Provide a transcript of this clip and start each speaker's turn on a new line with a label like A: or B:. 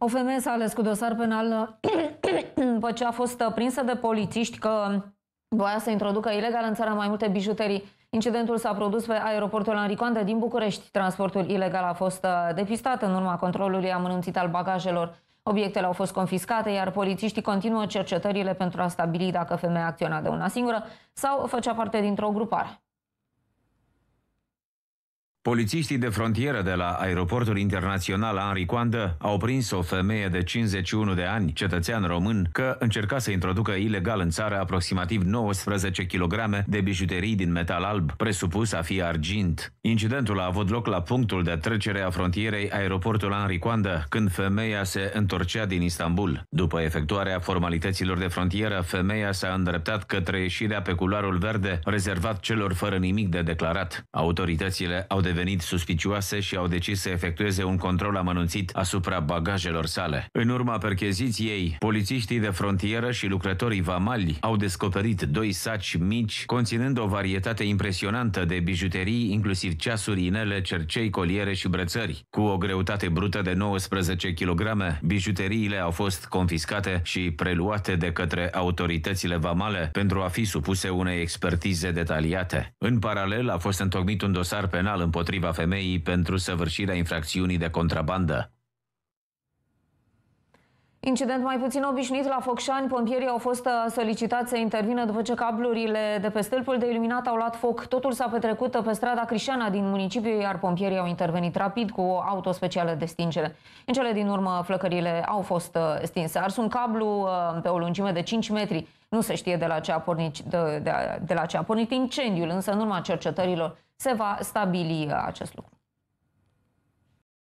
A: O femeie s-a ales cu dosar penal după ce a fost prinsă de polițiști că voia să introducă ilegal în țara mai multe bijuterii. Incidentul s-a produs pe aeroportul Anricoandă din București. Transportul ilegal a fost uh, depistat în urma controlului amănunțit al bagajelor. Obiectele au fost confiscate, iar polițiștii continuă cercetările pentru a stabili dacă femeia acționa de una singură sau făcea parte dintr-o grupare.
B: Polițiștii de frontieră de la aeroportul internațional Henri Coandă au prins o femeie de 51 de ani, cetățean român, că încerca să introducă ilegal în țară aproximativ 19 kg de bijuterii din metal alb, presupus a fi argint. Incidentul a avut loc la punctul de trecere a frontierei aeroportul Henri Coandă, când femeia se întorcea din Istanbul. După efectuarea formalităților de frontieră, femeia s-a îndreptat către ieșirea pe culoarul verde, rezervat celor fără nimic de declarat. Autoritățile au devenit devenit suspicioase și au decis să efectueze un control amănunțit asupra bagajelor sale. În urma percheziției, polițiștii de frontieră și lucrătorii vamali au descoperit doi saci mici conținând o varietate impresionantă de bijuterii, inclusiv ceasuri, inele, cercei, coliere și brățări. Cu o greutate brută de 19 kg, bijuteriile au fost confiscate și preluate de către autoritățile vamale pentru a fi supuse unei expertize detaliate. În paralel, a fost întocmit un dosar penal împotriva împotriva femeii pentru săvârșirea infracțiunii de contrabandă.
A: Incident mai puțin obișnuit la Focșani, pompierii au fost uh, solicitați să intervină după ce cablurile de pe stâlpul de iluminat au luat foc. Totul s-a petrecut pe strada Crișana din municipiu, iar pompierii au intervenit rapid cu o auto specială de stingere. În cele din urmă, flăcările au fost uh, stinse. Ars un cablu uh, pe o lungime de 5 metri. Nu se știe de la ce a pornit, de, de, de la ce a pornit incendiul, însă în urma cercetărilor se va stabili acest lucru.